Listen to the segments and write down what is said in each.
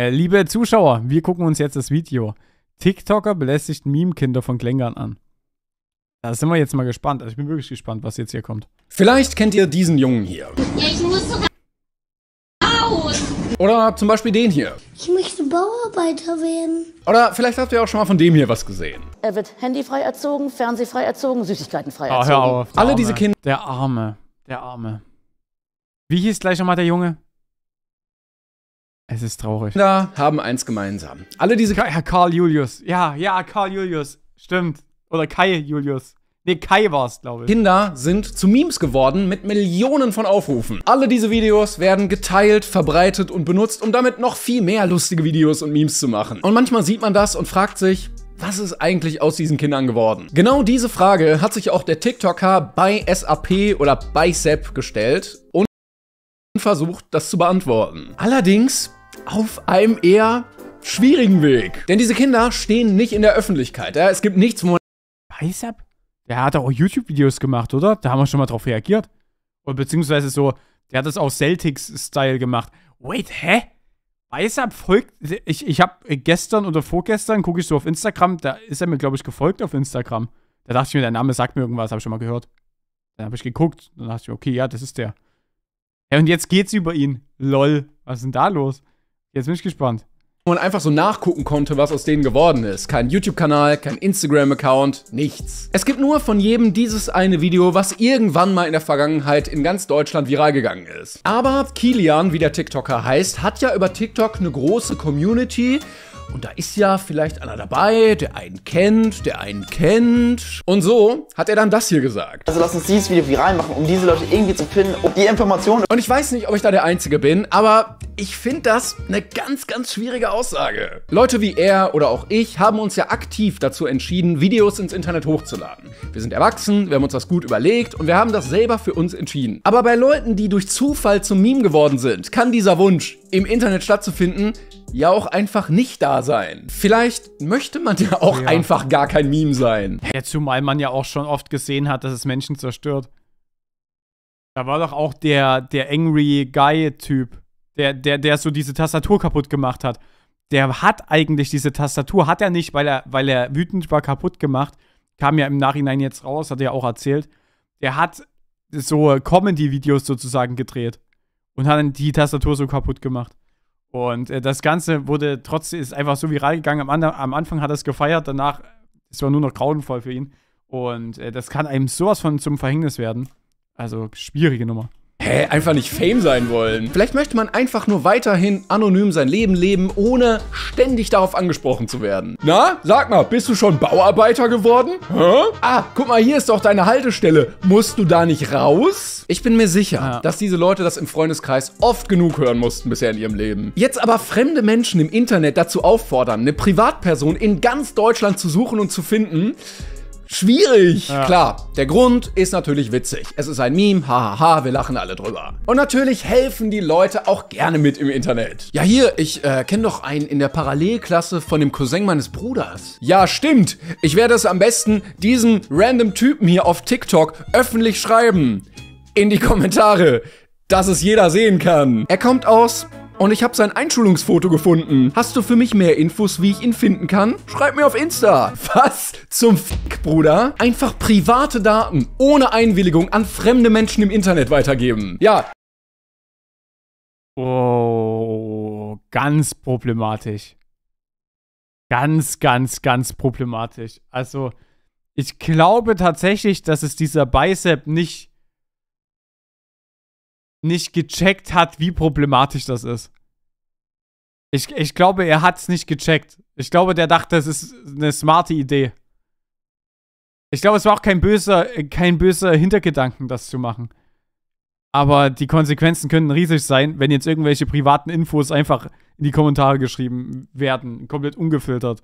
Äh, liebe Zuschauer, wir gucken uns jetzt das Video. TikToker belästigt Meme-Kinder von Klängern an. Da sind wir jetzt mal gespannt. Also ich bin wirklich gespannt, was jetzt hier kommt. Vielleicht kennt ihr diesen Jungen hier. Ja, ich muss sogar aus. Oder zum Beispiel den hier. Ich möchte Bauarbeiter werden. Oder vielleicht habt ihr auch schon mal von dem hier was gesehen. Er wird handyfrei erzogen, fernsehfrei erzogen, süßigkeitenfrei erzogen. Ah, hör auf, Alle Arme. diese Kinder. Der Arme. Der Arme. Wie hieß gleich nochmal der Junge? Es ist traurig. Na, haben eins gemeinsam. Alle diese. Ka ja, Karl Julius. Ja, ja, Karl Julius. Stimmt. Oder Kai Julius. Nee, Kai war's, glaube ich. Kinder sind zu Memes geworden mit Millionen von Aufrufen. Alle diese Videos werden geteilt, verbreitet und benutzt, um damit noch viel mehr lustige Videos und Memes zu machen. Und manchmal sieht man das und fragt sich, was ist eigentlich aus diesen Kindern geworden? Genau diese Frage hat sich auch der TikToker bei SAP oder Bicep gestellt und versucht, das zu beantworten. Allerdings auf einem eher schwierigen Weg. Denn diese Kinder stehen nicht in der Öffentlichkeit. Ja? Es gibt nichts, wo man... Weißab? Der hat auch YouTube-Videos gemacht, oder? Da haben wir schon mal drauf reagiert. Und beziehungsweise so, der hat das auch Celtics-Style gemacht. Wait, hä? Weißab folgt... Ich, ich habe gestern oder vorgestern, gucke ich so auf Instagram, da ist er mir, glaube ich, gefolgt auf Instagram. Da dachte ich mir, der Name sagt mir irgendwas, habe ich schon mal gehört. Dann habe ich geguckt, dann dachte ich mir, okay, ja, das ist der. Ja, und jetzt geht's über ihn. Lol, was ist denn da los? Jetzt bin ich gespannt. Wo man einfach so nachgucken konnte, was aus denen geworden ist. Kein YouTube-Kanal, kein Instagram-Account, nichts. Es gibt nur von jedem dieses eine Video, was irgendwann mal in der Vergangenheit in ganz Deutschland viral gegangen ist. Aber Kilian, wie der TikToker heißt, hat ja über TikTok eine große Community und da ist ja vielleicht einer dabei, der einen kennt, der einen kennt. Und so hat er dann das hier gesagt. Also lass uns dieses Video viral machen, um diese Leute irgendwie zu finden, um die Informationen... Und ich weiß nicht, ob ich da der Einzige bin, aber ich finde das eine ganz, ganz schwierige Aussage. Leute wie er oder auch ich haben uns ja aktiv dazu entschieden, Videos ins Internet hochzuladen. Wir sind erwachsen, wir haben uns das gut überlegt und wir haben das selber für uns entschieden. Aber bei Leuten, die durch Zufall zum Meme geworden sind, kann dieser Wunsch, im Internet stattzufinden, ja auch einfach nicht da sein. Vielleicht möchte man ja auch ja. einfach gar kein Meme sein. Ja, zumal man ja auch schon oft gesehen hat, dass es Menschen zerstört. Da war doch auch der, der Angry Guy-Typ, der, der, der so diese Tastatur kaputt gemacht hat. Der hat eigentlich diese Tastatur, hat er nicht, weil er, weil er wütend war, kaputt gemacht. Kam ja im Nachhinein jetzt raus, hat er ja auch erzählt. Der hat so Comedy-Videos sozusagen gedreht und hat dann die Tastatur so kaputt gemacht. Und äh, das Ganze wurde trotzdem, ist einfach so viral gegangen. Am, am Anfang hat er es gefeiert, danach ist war nur noch grauenvoll für ihn. Und äh, das kann einem sowas von zum Verhängnis werden. Also schwierige Nummer. Hä, einfach nicht Fame sein wollen. Vielleicht möchte man einfach nur weiterhin anonym sein Leben leben, ohne ständig darauf angesprochen zu werden. Na, sag mal, bist du schon Bauarbeiter geworden? Hä? Ah, guck mal, hier ist doch deine Haltestelle. Musst du da nicht raus? Ich bin mir sicher, ja. dass diese Leute das im Freundeskreis oft genug hören mussten bisher in ihrem Leben. Jetzt aber fremde Menschen im Internet dazu auffordern, eine Privatperson in ganz Deutschland zu suchen und zu finden, Schwierig! Ja. Klar, der Grund ist natürlich witzig. Es ist ein Meme, hahaha, ha, ha, wir lachen alle drüber. Und natürlich helfen die Leute auch gerne mit im Internet. Ja, hier, ich äh, kenne doch einen in der Parallelklasse von dem Cousin meines Bruders. Ja, stimmt. Ich werde es am besten diesem random Typen hier auf TikTok öffentlich schreiben. In die Kommentare, dass es jeder sehen kann. Er kommt aus und ich habe sein Einschulungsfoto gefunden. Hast du für mich mehr Infos, wie ich ihn finden kann? Schreib mir auf Insta. Was? Zum F***, Bruder? Einfach private Daten ohne Einwilligung an fremde Menschen im Internet weitergeben. Ja. Oh, ganz problematisch. Ganz, ganz, ganz problematisch. Also, ich glaube tatsächlich, dass es dieser Bicep nicht nicht gecheckt hat, wie problematisch das ist. Ich, ich glaube, er hat es nicht gecheckt. Ich glaube, der dachte, das ist eine smarte Idee. Ich glaube, es war auch kein böser, kein böser Hintergedanken, das zu machen. Aber die Konsequenzen könnten riesig sein, wenn jetzt irgendwelche privaten Infos einfach in die Kommentare geschrieben werden, komplett ungefiltert.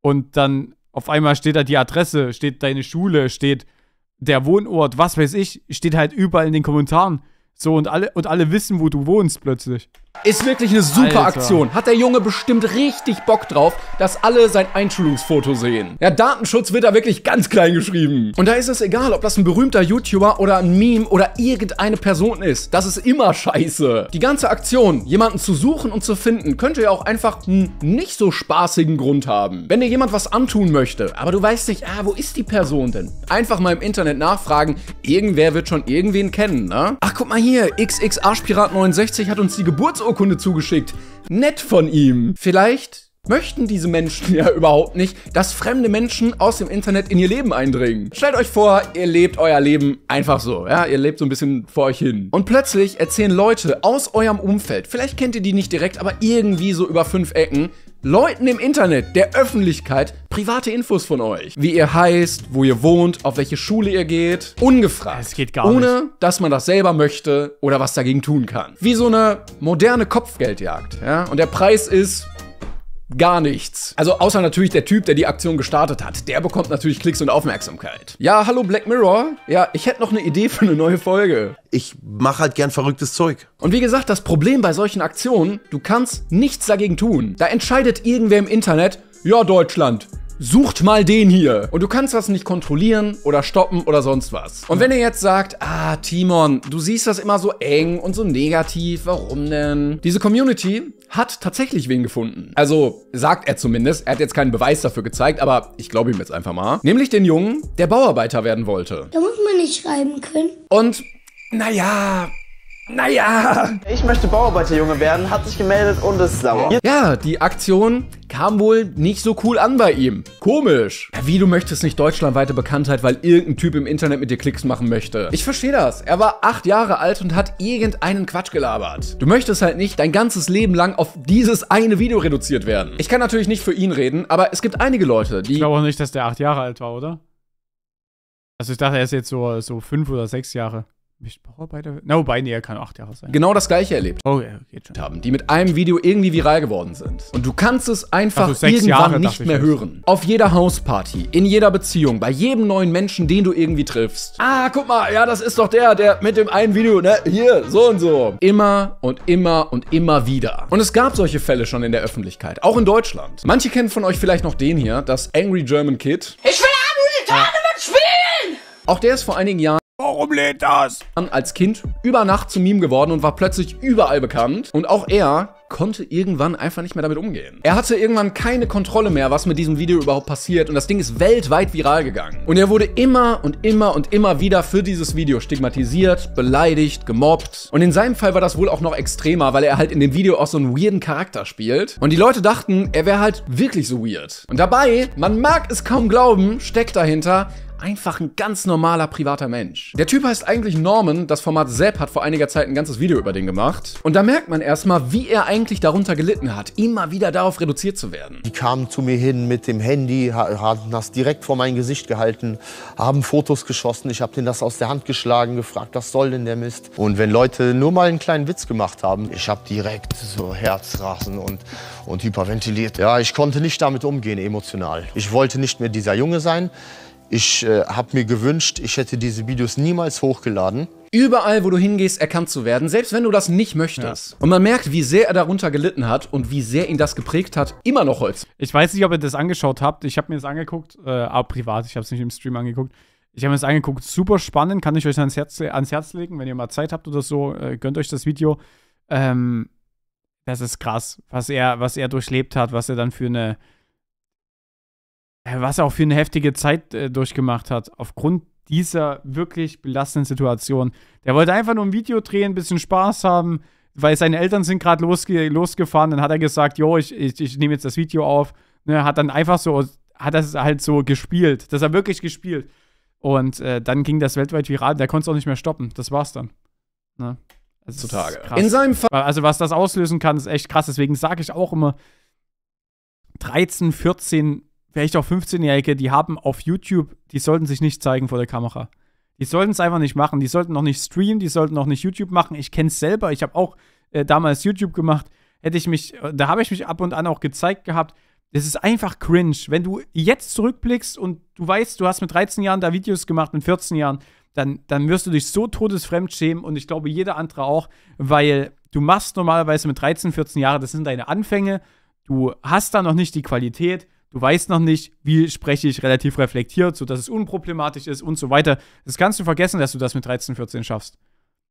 Und dann auf einmal steht da die Adresse, steht deine Schule, steht der Wohnort, was weiß ich, steht halt überall in den Kommentaren. So, und alle, und alle wissen, wo du wohnst plötzlich. Ist wirklich eine super Alter. Aktion. Hat der Junge bestimmt richtig Bock drauf, dass alle sein Einschulungsfoto sehen. Ja, Datenschutz wird da wirklich ganz klein geschrieben. Und da ist es egal, ob das ein berühmter YouTuber oder ein Meme oder irgendeine Person ist. Das ist immer scheiße. Die ganze Aktion, jemanden zu suchen und zu finden, könnte ja auch einfach einen nicht so spaßigen Grund haben. Wenn dir jemand was antun möchte, aber du weißt nicht, ah, wo ist die Person denn? Einfach mal im Internet nachfragen, irgendwer wird schon irgendwen kennen, ne? Ach, guck mal hier, XX Arschpirat 69 hat uns die Geburts Geburtsurkunde zugeschickt. Nett von ihm. Vielleicht möchten diese Menschen ja überhaupt nicht, dass fremde Menschen aus dem Internet in ihr Leben eindringen. Stellt euch vor, ihr lebt euer Leben einfach so, ja, ihr lebt so ein bisschen vor euch hin. Und plötzlich erzählen Leute aus eurem Umfeld, vielleicht kennt ihr die nicht direkt, aber irgendwie so über fünf Ecken, Leuten im Internet, der Öffentlichkeit, private Infos von euch. Wie ihr heißt, wo ihr wohnt, auf welche Schule ihr geht. Ungefragt. Es geht gar ohne, nicht. Ohne, dass man das selber möchte oder was dagegen tun kann. Wie so eine moderne Kopfgeldjagd. Ja? Und der Preis ist gar nichts. Also außer natürlich der Typ, der die Aktion gestartet hat. Der bekommt natürlich Klicks und Aufmerksamkeit. Ja, hallo Black Mirror. Ja, ich hätte noch eine Idee für eine neue Folge. Ich mache halt gern verrücktes Zeug. Und wie gesagt, das Problem bei solchen Aktionen, du kannst nichts dagegen tun. Da entscheidet irgendwer im Internet, ja Deutschland, sucht mal den hier. Und du kannst das nicht kontrollieren oder stoppen oder sonst was. Und wenn ihr jetzt sagt, ah, Timon, du siehst das immer so eng und so negativ, warum denn? Diese Community hat tatsächlich wen gefunden. Also, sagt er zumindest. Er hat jetzt keinen Beweis dafür gezeigt, aber ich glaube ihm jetzt einfach mal. Nämlich den Jungen, der Bauarbeiter werden wollte. Da muss man nicht schreiben können. Und, naja, naja! Ich möchte Bauarbeiterjunge werden, hat sich gemeldet und ist sauer. Ja, die Aktion kam wohl nicht so cool an bei ihm. Komisch. Ja, wie, du möchtest nicht deutschlandweite Bekanntheit, weil irgendein Typ im Internet mit dir Klicks machen möchte. Ich verstehe das. Er war acht Jahre alt und hat irgendeinen Quatsch gelabert. Du möchtest halt nicht dein ganzes Leben lang auf dieses eine Video reduziert werden. Ich kann natürlich nicht für ihn reden, aber es gibt einige Leute, die... Ich glaube auch nicht, dass der acht Jahre alt war, oder? Also ich dachte, er ist jetzt so, so fünf oder sechs Jahre. Bauarbeiter? Na, no, wobei, kann auch der Haus sein. Genau das gleiche erlebt. Oh, ja, geht schon. Haben, die mit einem Video irgendwie viral geworden sind. Und du kannst es einfach also irgendwann Jahre, nicht mehr hören. Auf jeder Hausparty, in jeder Beziehung, bei jedem neuen Menschen, den du irgendwie triffst. Ah, guck mal, ja, das ist doch der, der mit dem einen Video, ne? Hier, so und so. Immer und immer und immer wieder. Und es gab solche Fälle schon in der Öffentlichkeit, auch in Deutschland. Manche kennen von euch vielleicht noch den hier, das Angry German Kid. Ich will Angry German spielen! Auch der ist vor einigen Jahren Warum lädt das? Als Kind über Nacht zum Meme geworden und war plötzlich überall bekannt. Und auch er konnte irgendwann einfach nicht mehr damit umgehen. Er hatte irgendwann keine Kontrolle mehr, was mit diesem Video überhaupt passiert und das Ding ist weltweit viral gegangen. Und er wurde immer und immer und immer wieder für dieses Video stigmatisiert, beleidigt, gemobbt. Und in seinem Fall war das wohl auch noch extremer, weil er halt in dem Video auch so einen weirden Charakter spielt. Und die Leute dachten, er wäre halt wirklich so weird. Und dabei, man mag es kaum glauben, steckt dahinter einfach ein ganz normaler privater Mensch. Der Typ heißt eigentlich Norman, das Format Sepp hat vor einiger Zeit ein ganzes Video über den gemacht. Und da merkt man erstmal, wie er eigentlich darunter gelitten hat, immer wieder darauf reduziert zu werden. Die kamen zu mir hin mit dem Handy, haben das direkt vor mein Gesicht gehalten, haben Fotos geschossen, ich habe denen das aus der Hand geschlagen, gefragt, was soll denn der Mist? Und wenn Leute nur mal einen kleinen Witz gemacht haben, ich habe direkt so Herzrasen und, und hyperventiliert. Ja, ich konnte nicht damit umgehen emotional. Ich wollte nicht mehr dieser Junge sein. Ich äh, habe mir gewünscht, ich hätte diese Videos niemals hochgeladen. Überall, wo du hingehst, erkannt zu werden, selbst wenn du das nicht möchtest. Ja. Und man merkt, wie sehr er darunter gelitten hat und wie sehr ihn das geprägt hat, immer noch Holz. Ich weiß nicht, ob ihr das angeschaut habt. Ich habe mir das angeguckt, äh, aber privat, ich habe es nicht im Stream angeguckt. Ich habe mir das angeguckt, super spannend, kann ich euch ans Herz, ans Herz legen, wenn ihr mal Zeit habt oder so, äh, gönnt euch das Video. Ähm, das ist krass, was er, was er durchlebt hat, was er dann für eine äh, was er auch für eine heftige Zeit äh, durchgemacht hat, aufgrund dieser wirklich belastenden Situation. Der wollte einfach nur ein Video drehen, ein bisschen Spaß haben, weil seine Eltern sind gerade losge losgefahren. Dann hat er gesagt, jo, ich, ich, ich nehme jetzt das Video auf. Ne, hat dann einfach so, hat das halt so gespielt. Das hat wirklich gespielt. Und äh, dann ging das weltweit viral. Der konnte es auch nicht mehr stoppen. Das war's dann. Ne? Also, Zutage. In seinem Fall. Also, was das auslösen kann, ist echt krass. Deswegen sage ich auch immer, 13, 14 vielleicht auch 15-Jährige, die haben auf YouTube, die sollten sich nicht zeigen vor der Kamera. Die sollten es einfach nicht machen. Die sollten noch nicht streamen, die sollten noch nicht YouTube machen. Ich kenne es selber. Ich habe auch äh, damals YouTube gemacht. Hätte ich mich, äh, da habe ich mich ab und an auch gezeigt gehabt. Das ist einfach cringe. Wenn du jetzt zurückblickst und du weißt, du hast mit 13 Jahren da Videos gemacht, mit 14 Jahren, dann, dann wirst du dich so todesfremd schämen und ich glaube, jeder andere auch, weil du machst normalerweise mit 13, 14 Jahren, das sind deine Anfänge, du hast da noch nicht die Qualität du weißt noch nicht, wie spreche ich relativ reflektiert, sodass es unproblematisch ist und so weiter. Das kannst du vergessen, dass du das mit 13, 14 schaffst.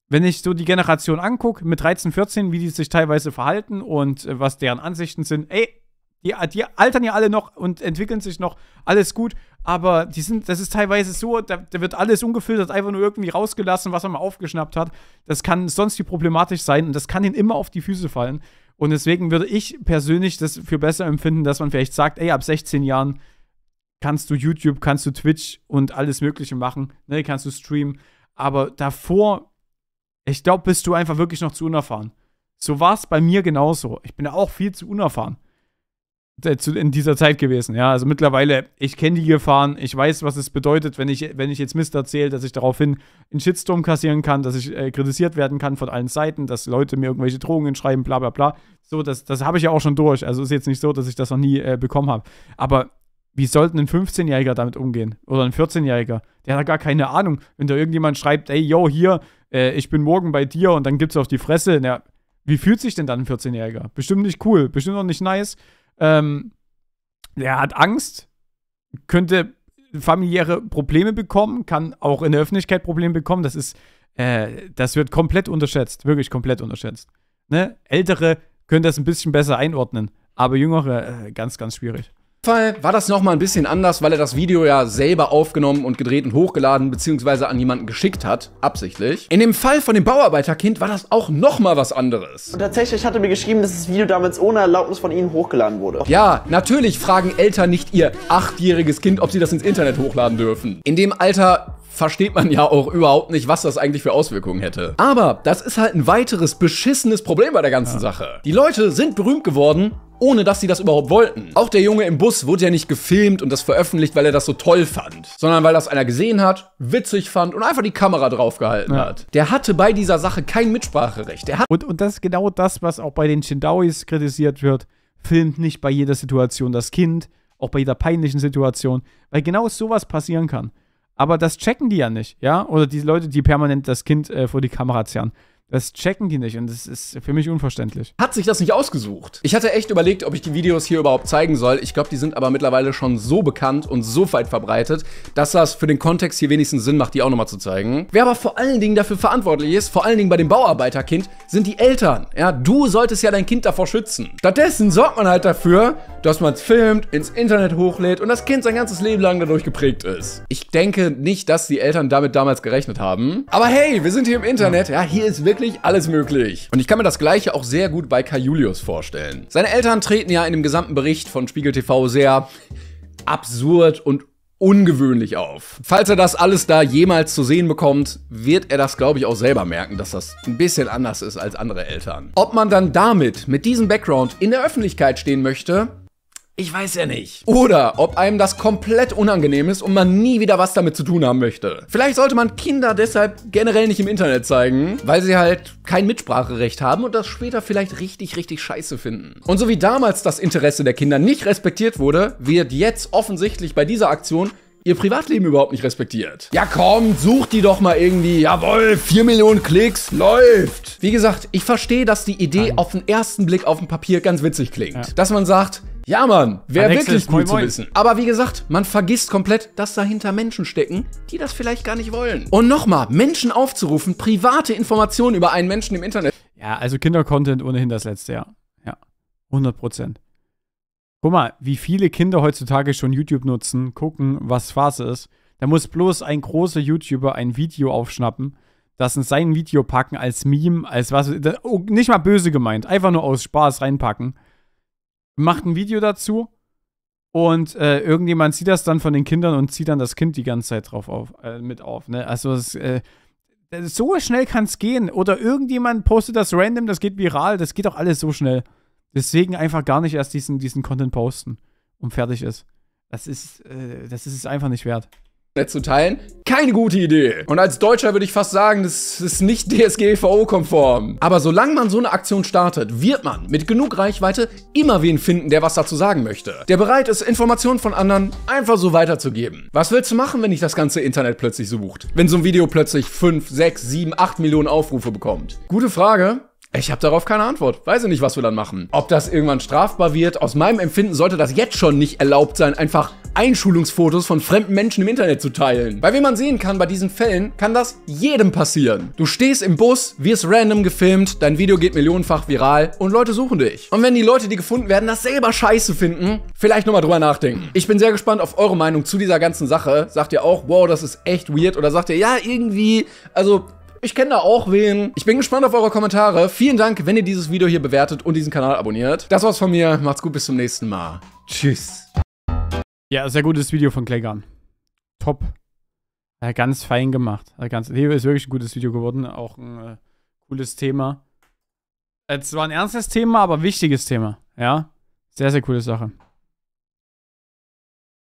Wenn ich so die Generation angucke, mit 13, 14, wie die sich teilweise verhalten und äh, was deren Ansichten sind, ey, die, die, altern ja alle noch und entwickeln sich noch, alles gut, aber die sind, das ist teilweise so, da, da, wird alles ungefiltert, einfach nur irgendwie rausgelassen, was man mal aufgeschnappt hat. Das kann sonst wie problematisch sein und das kann ihnen immer auf die Füße fallen. Und deswegen würde ich persönlich das für besser empfinden, dass man vielleicht sagt, ey, ab 16 Jahren kannst du YouTube, kannst du Twitch und alles Mögliche machen, ne, kannst du streamen. Aber davor, ich glaube, bist du einfach wirklich noch zu unerfahren. So war es bei mir genauso. Ich bin ja auch viel zu unerfahren in dieser Zeit gewesen. Ja, also mittlerweile, ich kenne die Gefahren, ich weiß, was es bedeutet, wenn ich, wenn ich jetzt Mist erzähle, dass ich daraufhin einen Shitstorm kassieren kann, dass ich äh, kritisiert werden kann von allen Seiten, dass Leute mir irgendwelche Drohungen schreiben, bla bla bla. So, das, das habe ich ja auch schon durch. Also ist jetzt nicht so, dass ich das noch nie äh, bekommen habe. Aber wie sollten ein 15-Jähriger damit umgehen? Oder ein 14-Jähriger? Der hat gar keine Ahnung. Wenn da irgendjemand schreibt, ey, yo, hier, äh, ich bin morgen bei dir und dann gibt's auf die Fresse. Na, wie fühlt sich denn dann ein 14-Jähriger? Bestimmt nicht cool, bestimmt auch nicht nice. Ähm, er hat Angst, könnte familiäre Probleme bekommen, kann auch in der Öffentlichkeit Probleme bekommen. Das ist, äh, das wird komplett unterschätzt, wirklich komplett unterschätzt. Ne? Ältere können das ein bisschen besser einordnen, aber Jüngere äh, ganz, ganz schwierig. Fall war das nochmal ein bisschen anders, weil er das Video ja selber aufgenommen und gedreht und hochgeladen bzw. an jemanden geschickt hat, absichtlich. In dem Fall von dem Bauarbeiterkind war das auch nochmal was anderes. Und tatsächlich hat er mir geschrieben, dass das Video damals ohne Erlaubnis von Ihnen hochgeladen wurde. Ja, natürlich fragen Eltern nicht ihr achtjähriges Kind, ob sie das ins Internet hochladen dürfen. In dem Alter versteht man ja auch überhaupt nicht, was das eigentlich für Auswirkungen hätte. Aber das ist halt ein weiteres beschissenes Problem bei der ganzen ja. Sache. Die Leute sind berühmt geworden, ohne dass sie das überhaupt wollten. Auch der Junge im Bus wurde ja nicht gefilmt und das veröffentlicht, weil er das so toll fand, sondern weil das einer gesehen hat, witzig fand und einfach die Kamera draufgehalten ja. hat. Der hatte bei dieser Sache kein Mitspracherecht. Der hat und, und das ist genau das, was auch bei den Shindawis kritisiert wird. Filmt nicht bei jeder Situation das Kind, auch bei jeder peinlichen Situation, weil genau sowas passieren kann. Aber das checken die ja nicht, ja? Oder die Leute, die permanent das Kind äh, vor die Kamera zerren. Das checken die nicht und das ist für mich unverständlich. Hat sich das nicht ausgesucht? Ich hatte echt überlegt, ob ich die Videos hier überhaupt zeigen soll. Ich glaube, die sind aber mittlerweile schon so bekannt und so weit verbreitet, dass das für den Kontext hier wenigstens Sinn macht, die auch nochmal zu zeigen. Wer aber vor allen Dingen dafür verantwortlich ist, vor allen Dingen bei dem Bauarbeiterkind, sind die Eltern. Ja, du solltest ja dein Kind davor schützen. Stattdessen sorgt man halt dafür, dass man es filmt, ins Internet hochlädt und das Kind sein ganzes Leben lang dadurch geprägt ist. Ich denke nicht, dass die Eltern damit damals gerechnet haben. Aber hey, wir sind hier im Internet. Ja, hier ist wirklich alles möglich. Und ich kann mir das Gleiche auch sehr gut bei Kai Julius vorstellen. Seine Eltern treten ja in dem gesamten Bericht von Spiegel TV sehr absurd und ungewöhnlich auf. Falls er das alles da jemals zu sehen bekommt, wird er das, glaube ich, auch selber merken, dass das ein bisschen anders ist als andere Eltern. Ob man dann damit, mit diesem Background, in der Öffentlichkeit stehen möchte, ich weiß ja nicht. Oder ob einem das komplett unangenehm ist und man nie wieder was damit zu tun haben möchte. Vielleicht sollte man Kinder deshalb generell nicht im Internet zeigen, weil sie halt kein Mitspracherecht haben und das später vielleicht richtig, richtig scheiße finden. Und so wie damals das Interesse der Kinder nicht respektiert wurde, wird jetzt offensichtlich bei dieser Aktion ihr Privatleben überhaupt nicht respektiert. Ja komm, sucht die doch mal irgendwie. Jawoll, 4 Millionen Klicks, läuft. Wie gesagt, ich verstehe, dass die Idee Nein. auf den ersten Blick auf dem Papier ganz witzig klingt. Ja. Dass man sagt, ja, Mann, wäre wirklich cool zu wissen. Aber wie gesagt, man vergisst komplett, dass dahinter Menschen stecken, die das vielleicht gar nicht wollen. Und nochmal, Menschen aufzurufen, private Informationen über einen Menschen im Internet. Ja, also Kindercontent ohnehin das letzte Jahr. Ja, 100 Prozent. Guck mal, wie viele Kinder heutzutage schon YouTube nutzen, gucken, was Phase ist. Da muss bloß ein großer YouTuber ein Video aufschnappen, das in sein Video packen als Meme, als was, oh, nicht mal böse gemeint, einfach nur aus Spaß reinpacken macht ein Video dazu und äh, irgendjemand sieht das dann von den Kindern und zieht dann das Kind die ganze Zeit drauf auf, äh, mit auf. Ne? Also das, äh, so schnell kann es gehen. Oder irgendjemand postet das random, das geht viral, das geht auch alles so schnell. Deswegen einfach gar nicht erst diesen, diesen Content posten und fertig ist. Das ist, äh, das ist es einfach nicht wert zu teilen, keine gute Idee. Und als Deutscher würde ich fast sagen, das ist nicht DSGVO-konform. Aber solange man so eine Aktion startet, wird man mit genug Reichweite immer wen finden, der was dazu sagen möchte. Der bereit ist, Informationen von anderen einfach so weiterzugeben. Was willst du machen, wenn dich das ganze Internet plötzlich sucht? Wenn so ein Video plötzlich 5, 6, 7, 8 Millionen Aufrufe bekommt? Gute Frage. Ich habe darauf keine Antwort. Weiß ich nicht, was wir dann machen. Ob das irgendwann strafbar wird? Aus meinem Empfinden sollte das jetzt schon nicht erlaubt sein, einfach Einschulungsfotos von fremden Menschen im Internet zu teilen. Weil wie man sehen kann, bei diesen Fällen kann das jedem passieren. Du stehst im Bus, wirst random gefilmt, dein Video geht millionenfach viral und Leute suchen dich. Und wenn die Leute, die gefunden werden, das selber scheiße finden, vielleicht nochmal drüber nachdenken. Ich bin sehr gespannt auf eure Meinung zu dieser ganzen Sache. Sagt ihr auch, wow, das ist echt weird? Oder sagt ihr, ja, irgendwie, also ich kenne da auch wen. Ich bin gespannt auf eure Kommentare. Vielen Dank, wenn ihr dieses Video hier bewertet und diesen Kanal abonniert. Das war's von mir. Macht's gut, bis zum nächsten Mal. Tschüss. Ja, sehr gutes Video von Claygun. Top. Ja, ganz fein gemacht. Ja, ganz, nee, ist wirklich ein gutes Video geworden. Auch ein äh, cooles Thema. Es war ein ernstes Thema, aber wichtiges Thema. Ja, sehr, sehr coole Sache.